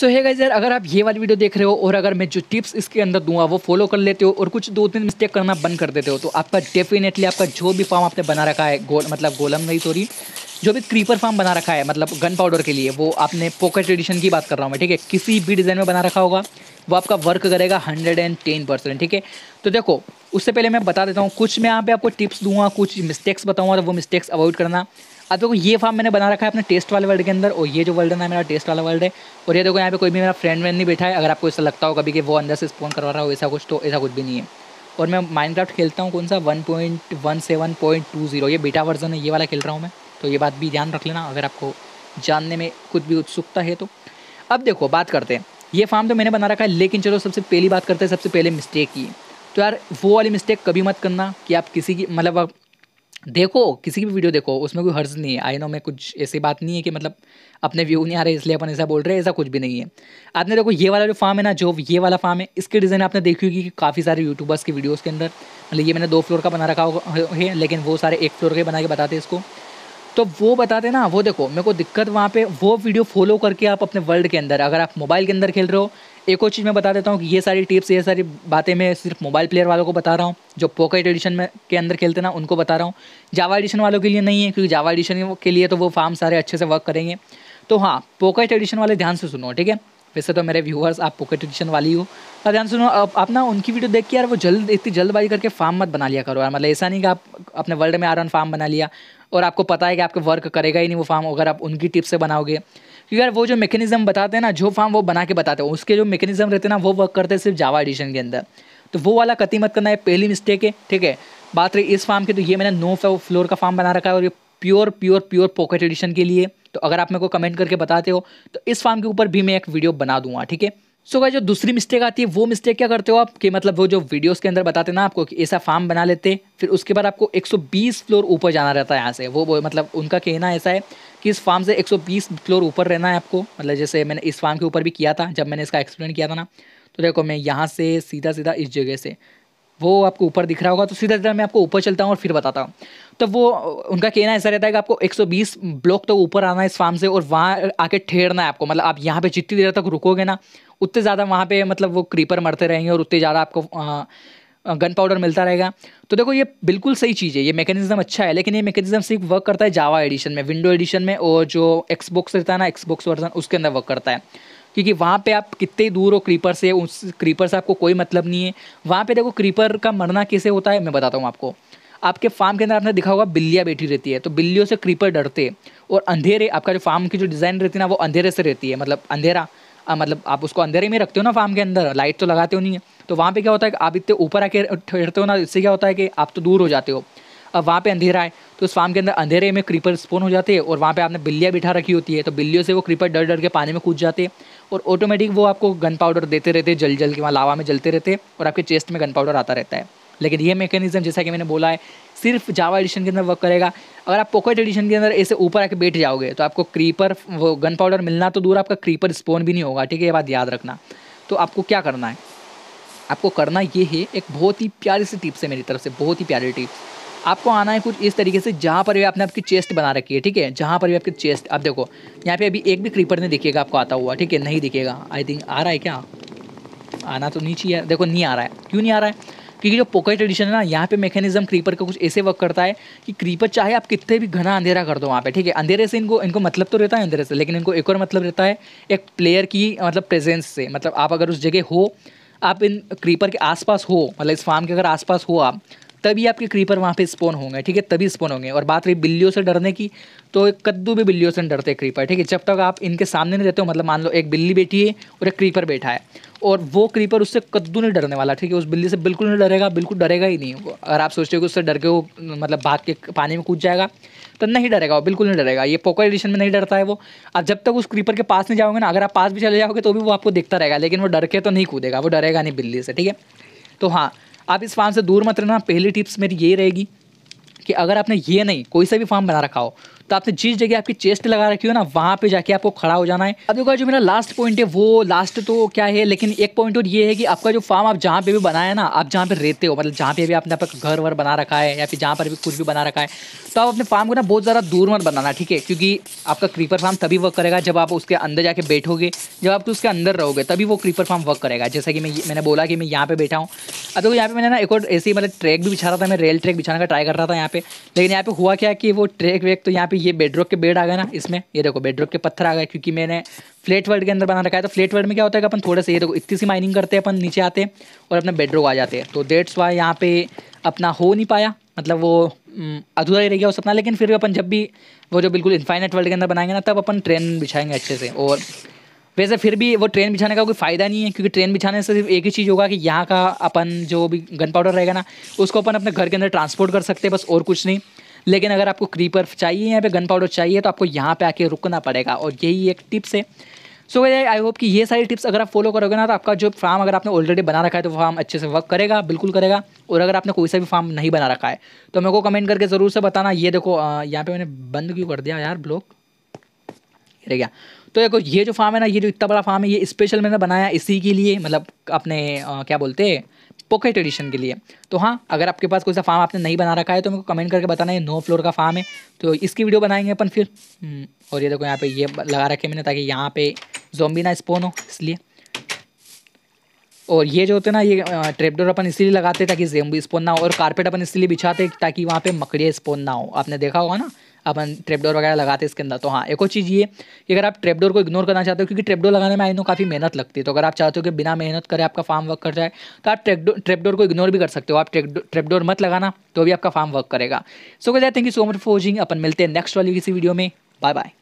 सो है गाइज यार अगर आप ये वाली वीडियो देख रहे हो और अगर मैं जो टिप्स इसके अंदर दूंगा वो फॉलो कर लेते हो और कुछ दो तीन मिस्टेक करना बंद कर देते हो तो आपका डेफिनेटली आपका जो भी फॉर्म आपने बना रखा है गोल मतलब गोलम नहीं सॉरी जो भी क्रीपर फार्म बना रखा है मतलब गन पाउडर के लिए वो आपने पॉकेट एडिशन की बात कर रहा हूँ मैं ठीक है किसी भी डिज़ाइन में बना रखा होगा वो आपका वर्क करेगा हंड्रेड एंड टेन परसेंट ठीक है तो देखो उससे पहले मैं बता देता हूँ कुछ मैं यहाँ पे आपको टिप्स दूंगा कुछ मिस्टेक्स बताऊँगा तो वो मिस्टेक्स अवॉइड करना अब देखो ये फार्म मैंने बना रखा है अपने टेस्ट वाले वर्ल्ड के अंदर और ये जो वर्ल्ड है ना मेरा टेस्ट वाला वर्ल्ड है और ये देखो यहाँ पे कोई भी मेरा फ्रेंड वेंड नहीं बैठा है अगर आपको ऐसा लगता हो कभी कि वो अंदर से स्पोन करवा रहा हो ऐसा कुछ तो ऐसा कुछ भी नहीं है और मैं माइंड खेलता हूँ कौन सा one point one seven point two zero ये बीटा वर्जन है ये वाला खेल रहा हूँ मैं तो ये बात भी ध्यान रख लेना अगर आपको जानने में कुछ भी उत्सुकता है तो अब देखो बात करते हैं ये फार्म तो मैंने बना रखा है लेकिन चलो सबसे पहली बात करते हैं सबसे पहले मिस्टेक की तो यार वो वाली मिस्टेक कभी मत करना कि आप किसी की मतलब देखो किसी भी वीडियो देखो उसमें कोई हर्ज नहीं है आई नो में कुछ ऐसी बात नहीं है कि मतलब अपने व्यू नहीं आ रहे इसलिए अपन ऐसा बोल रहे हैं ऐसा कुछ भी नहीं है आपने देखो ये वाला जो फार्म है ना जो ये वाला फार्म है इसके डिज़ाइन आपने देखी होगी कि काफ़ी सारे यूट्यूबर्स की वीडियोज़ के अंदर मतलब ये मैंने दो फ्लोर का बना रखा है लेकिन वो सारे एक फ्लोर के बना के बताते इसको तो वो बता देना वो देखो मेरे को दिक्कत वहाँ पे वो वीडियो फॉलो करके आप अपने वर्ल्ड के अंदर अगर आप मोबाइल के अंदर खेल रहे हो एक और चीज़ मैं बता देता हूँ कि ये सारी टिप्स ये सारी बातें मैं सिर्फ मोबाइल प्लेयर वालों को बता रहा हूँ जो पॉकेट एडिशन में के अंदर खेलते ना उनको बता रहा हूँ जावा एडिशन वालों के लिए नहीं है क्योंकि जावा एडिशन के लिए तो वो फार्म सारे अच्छे से वर्क करेंगे तो हाँ पॉकेट एडिशन वाले ध्यान से सुनो ठीक है वैसे तो मेरे व्यूअर्स आप पॉकेट एडिशन वाली हो और तो ध्यान सुनो आप, ना उनकी वीडियो देख के यार वो जल्द इतनी जल्दबाजी करके फार्म मत बना लिया करो यार मतलब ऐसा नहीं कि आप अपने वर्ल्ड में आर वन फार्म बना लिया और आपको पता है कि आपके वर्क करेगा ही नहीं वो फार्म अगर आप उनकी टिप से बनाओगे क्योंकि यार वो जो मेकेनिज्म बताते हैं ना जो फार्म वो बना के बताते हैं उसके जो मेकेनिज्म रहते हैं ना वो वर्क करते हैं सिर्फ जावा एडिशन के अंदर तो वो वाला कति मत करना है पहली मिस्टेक है ठीक है बात रही इस फार्म की तो ये मैंने नो फ्लोर का फार्म बना रखा है और ये pure pure pure pocket edition के लिए तो अगर आप मेरे को कमेंट करके बताते हो तो इस फार्म के ऊपर भी मैं एक वीडियो बना दूंगा ठीक है सो so जो दूसरी मिस्टेक आती है वो मिस्टेक क्या करते हो आप कि मतलब वो जो वीडियोस के अंदर बताते ना आपको कि ऐसा फार्म बना लेते फिर उसके बाद आपको 120 फ्लोर ऊपर जाना रहता है यहाँ से वो, वो मतलब उनका कहना ऐसा है कि इस फार्म से 120 फ्लोर ऊपर रहना है आपको मतलब जैसे मैंने इस फार्म के ऊपर भी किया था जब मैंने इसका एक्सप्लेन किया था ना तो देखो मैं यहाँ से सीधा सीधा इस जगह से वो आपको ऊपर दिख रहा होगा तो सीधा सीधा मैं आपको ऊपर चलता हूँ और फिर बताता हूँ तो वो उनका कहना ऐसा रहता है कि आपको 120 ब्लॉक तक तो ऊपर आना है इस फार्म से और वहाँ आके ठेरना है आपको मतलब आप यहाँ पे जितनी देर तक रुकोगे ना उतने ज़्यादा वहाँ पे मतलब वो क्रीपर मरते रहेंगे और उतने ज़्यादा आपको गन पाउडर मिलता रहेगा तो देखो ये बिल्कुल सही चीज़ है ये मेकेनिज्म अच्छा है लेकिन ये मेकेनिज्म सिर्फ वर्क करता है जावा एडिशन में विंडो एडिशन में और जो एक्सबॉक्स रहता है ना एक्सबॉक्स वर्जन उसके अंदर वर्क करता है क्योंकि वहाँ पे आप कितने दूर हो क्रीपर से उस क्रीपर से आपको कोई मतलब नहीं है वहाँ पे देखो क्रीपर का मरना कैसे होता है मैं बताता हूँ आपको आपके फार्म के अंदर आपने दिखा होगा बिल्लियाँ बैठी रहती है तो बिल्लियों से क्रीपर डरते और अंधेरे आपका जो फार्म की जो डिज़ाइन रहती है ना वो अंधेरे से रहती है मतलब अंधेरा आ, मतलब आप उसको अंधेरे में रखते हो ना फार्म के अंदर लाइट तो लगाते हो नहीं है तो वहाँ पे क्या होता है कि आप इतने ऊपर आके ठहरते हो ना इससे क्या होता है कि आप तो दूर हो जाते हो अब वहाँ पे अंधेरा है तो उस फार्म के अंदर अंधेरे में क्रीपर स्पोन हो जाते हैं और वहाँ पे आपने बिल्लियाँ बिठा रखी होती है तो बिल्लियों से वो क्रीपर डर डर के पानी में कूद जाते हैं और ऑटोमेटिक वो आपको गन पाउडर देते रहते जल जल के वहाँ लावा में जलते रहते और आपके चेस्ट में गन पाउडर आता रहता है लेकिन ये मेकेनिज्म जैसा कि मैंने बोला है सिर्फ जावा एडिशन के अंदर वर्क करेगा अगर आप पॉकेट एडिशन के अंदर ऐसे ऊपर आके बैठ जाओगे तो आपको क्रीपर वो गन पाउडर मिलना तो दूर आपका क्रीपर स्पोन भी नहीं होगा ठीक है ये बात याद रखना तो आपको क्या करना है आपको करना ये है एक बहुत ही प्यारी सी टिप्स है मेरी तरफ से बहुत ही प्यारी टिप्स आपको आना है कुछ इस तरीके से जहाँ पर भी आपने आपकी चेस्ट बना रखी है ठीक है जहाँ पर भी आपकी चेस्ट आप देखो यहाँ पे अभी एक भी क्रीपर नहीं दिखेगा आपको आता हुआ ठीक है नहीं दिखेगा आई थिंक आ रहा है क्या आना तो नहीं चाहिए देखो नहीं आ रहा है क्यों नहीं आ रहा है क्योंकि जो पोकेट एडिशन है ना यहाँ पे मैकेनिज्म क्रीपर का कुछ ऐसे वर्क करता है कि क्रीपर चाहे आप कितने भी घना अंधेरा कर दो वहाँ पे ठीक है अंधेरे से इनको इनको मतलब तो रहता है अंधेरे से लेकिन इनको एक और मतलब रहता है एक प्लेयर की मतलब प्रेजेंस से मतलब आप अगर उस जगह हो आप इन क्रीपर के आसपास हो मतलब इस फार्म के अगर आसपास हो आप तभी आपके क्रीपर वहाँ पे स्पोन होंगे ठीक है तभी स्पोन होंगे और बात रही बिल्लियों से डरने की तो एक कद्दू भी बिल्लियों से डरते क्रीपर ठीक है जब तक आप इनके सामने नहीं रहते हो मतलब मान लो एक बिल्ली बैठी है और एक क्रीपर बैठा है और वो क्रीपर उससे कद्दू नहीं डरने वाला ठीक है उस बिल्ली से बिल्कुल नहीं डरेगा बिल्कुल डरेगा ही नहीं वो अगर आप सोचते हो कि उससे डर के वो मतलब भाग के पानी में कूद जाएगा तो नहीं डरेगा वो बिल्कुल नहीं डरेगा ये पोकर एडिशन में नहीं डरता है वो अब जब तक उस क्रीपर के पास नहीं जाओगे ना अगर आप पास भी चले जाओगे तो भी वो आपको देखता रहेगा लेकिन वो डर के तो नहीं कूदेगा वो डरेगा नहीं बिल्ली से ठीक है तो हाँ आप इस फार्म से दूर मत रहना पहली टिप्स मेरी ये रहेगी कि अगर आपने ये नहीं कोई सा भी फार्म बना रखा हो तो आपने जिस जगह आपकी चेस्ट लगा रखी हो ना वहाँ पे जाके आपको खड़ा हो जाना है अब देखो जो मेरा लास्ट पॉइंट है वो लास्ट तो क्या है लेकिन एक पॉइंट और ये है कि आपका जो फार्म आप जहाँ पे भी बनाया ना आप जहाँ पे रहते हो मतलब जहाँ पे भी आपने आपका घर वर बना रखा है या फिर जहाँ पर भी कुछ भी बना रखा है तो आप अपने फार्म को ना बहुत ज़्यादा दूर मत बनाना ठीक है क्योंकि आपका क्रीपर फार्म तभी वर्क करेगा जब आप उसके अंदर जाके बैठोगे जब आप तो उसके अंदर रहोगे तभी वो क्रीपर फार्म वर्क करेगा जैसा कि मैं मैंने बोला कि मैं यहाँ पे बैठा हूँ अब देखो यहाँ पे मैंने ना एक और ऐसी मतलब ट्रैक भी बिछा रहा था मैं रेल ट्रैक बिछाने का ट्राई कर रहा था यहाँ पे लेकिन यहाँ पे हुआ क्या कि वो ट्रैक वेक तो यहाँ पे ये बेडरॉक के बेड आ गए ना इसमें ये देखो बेडरॉक के पत्थर आ गए क्योंकि मैंने फ्लेट वर्ल्ड के अंदर बना रखा है तो फ्लेट वर्ल्ड में क्या होता है कि अपन थोड़ा सा ये देखो इतनी सी माइनिंग करते हैं अपन नीचे आते हैं और अपने बेडरॉक आ जाते हैं तो डेट्स वाई यहाँ पे अपना हो नहीं पाया मतलब वो अधूरा ही रह गया वो सपना लेकिन फिर भी अपन जब भी वो जो बिल्कुल इन्फाइनेट वर्ल्ड के अंदर बनाएंगे ना तब अपन ट्रेन बिछाएंगे अच्छे से और वैसे फिर भी वो ट्रेन बिछाने का कोई फ़ायदा नहीं है क्योंकि ट्रेन बिछाने से सिर्फ एक ही चीज़ होगा कि यहाँ का अपन जो भी गन पाउडर रहेगा ना उसको अपन अपने घर के अंदर ट्रांसपोर्ट कर सकते हैं बस और कुछ नहीं लेकिन अगर आपको क्रीपर चाहिए यहाँ पे गन पाउडर चाहिए तो आपको यहाँ पे आके रुकना पड़ेगा और यही एक टिप्स है सो so, आई होप कि ये सारी टिप्स अगर आप फॉलो करोगे ना तो आपका जो फार्म अगर आपने ऑलरेडी बना रखा है तो फार्म अच्छे से वर्क करेगा बिल्कुल करेगा और अगर आपने कोई सा भी फार्म नहीं बना रखा है तो मेरे को कमेंट करके ज़रूर से बताना ये देखो यहाँ पर मैंने बंद क्यों कर दिया यार ब्लॉक रह गया तो देखो ये जो फार्म है ना ये जो इतना बड़ा फार्म है ये स्पेशल मैंने बनाया इसी के लिए मतलब अपने क्या बोलते हैं पॉकेट एडिशन के लिए तो हाँ अगर आपके पास कोई सा फार्म आपने नहीं बना रखा है तो मेरे को कमेंट करके बताना ये नो फ्लोर का फार्म है तो इसकी वीडियो बनाएंगे अपन फिर हम्म, और ये देखो यहाँ पे ये लगा रखे मैंने ताकि यहाँ पे जोम्बी ना स्पोन हो इसलिए और ये जो होते ना ये ट्रेपडोर अपन इसीलिए लगाते ताकि जेम्बी स्पोन ना हो और कारपेट अपन इसीलिए बिछाते ताकि वहाँ पर मकड़िया स्पोन ना हो आपने देखा होगा ना अपन ट्रेपडोर वगैरह लगाते हैं इसके अंदर तो हाँ एक और चीज़ ये कि अगर आप ट्रेपडोर को इग्नोर करना चाहते हो क्योंकि ट्रेपडोर लगाने में आई नो काफ़ी मेहनत लगती है तो अगर आप चाहते हो कि बिना मेहनत करें आपका फार्म वर्क कर जाए तो आप ट्रेपडोर ट्रेपडोर को इग्नोर भी कर सकते हो आप ट्रेपडोर मत लगाना तो भी आपका फार्म वर्क करेगा सो गया thank you so much for watching अपन मिलते हैं नेक्स्ट वाली किसी वीडियो में बाय बाय